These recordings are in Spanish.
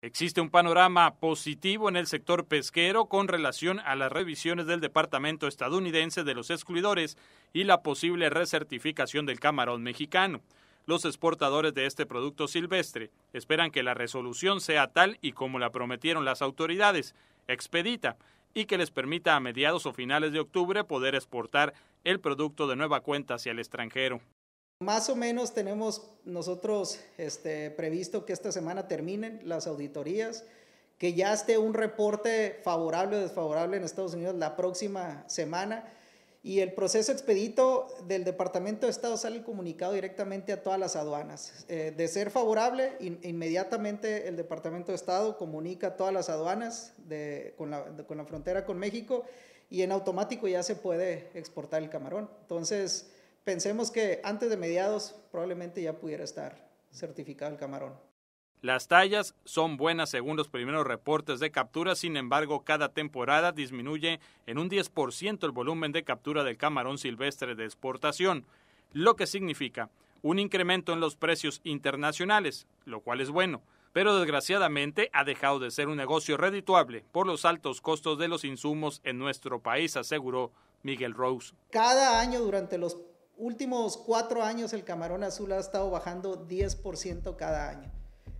Existe un panorama positivo en el sector pesquero con relación a las revisiones del Departamento estadounidense de los excluidores y la posible recertificación del camarón mexicano. Los exportadores de este producto silvestre esperan que la resolución sea tal y como la prometieron las autoridades, expedita, y que les permita a mediados o finales de octubre poder exportar el producto de nueva cuenta hacia el extranjero. Más o menos tenemos nosotros este, previsto que esta semana terminen las auditorías, que ya esté un reporte favorable o desfavorable en Estados Unidos la próxima semana. Y el proceso expedito del Departamento de Estado sale comunicado directamente a todas las aduanas. Eh, de ser favorable, inmediatamente el Departamento de Estado comunica a todas las aduanas con, la, con la frontera con México y en automático ya se puede exportar el camarón. Entonces, pensemos que antes de mediados probablemente ya pudiera estar certificado el camarón. Las tallas son buenas según los primeros reportes de captura, sin embargo, cada temporada disminuye en un 10% el volumen de captura del camarón silvestre de exportación, lo que significa un incremento en los precios internacionales, lo cual es bueno, pero desgraciadamente ha dejado de ser un negocio redituable por los altos costos de los insumos en nuestro país, aseguró Miguel Rose. Cada año durante los últimos cuatro años el camarón azul ha estado bajando 10% cada año.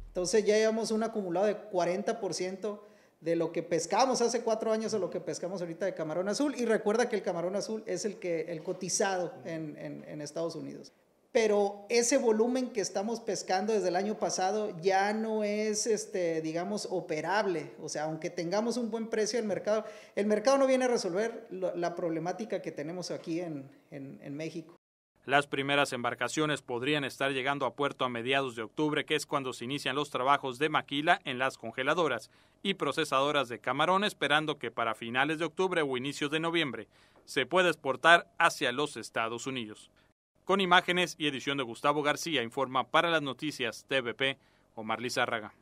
Entonces ya llevamos un acumulado de 40% de lo que pescamos hace cuatro años o lo que pescamos ahorita de camarón azul. Y recuerda que el camarón azul es el, que, el cotizado en, Estados Unidos. Pero ese volumen que estamos pescando desde el año pasado ya no es, este, digamos, operable. O sea, aunque tengamos un buen precio, el mercado, el mercado no viene a resolver la problemática que tenemos aquí en, en México. Las primeras embarcaciones podrían estar llegando a puerto a mediados de octubre, que es cuando se inician los trabajos de maquila en las congeladoras y procesadoras de camarón, esperando que para finales de octubre o inicios de noviembre se pueda exportar hacia los Estados Unidos. Con imágenes y edición de Gustavo García, informa para las noticias TVP Omar Lizárraga.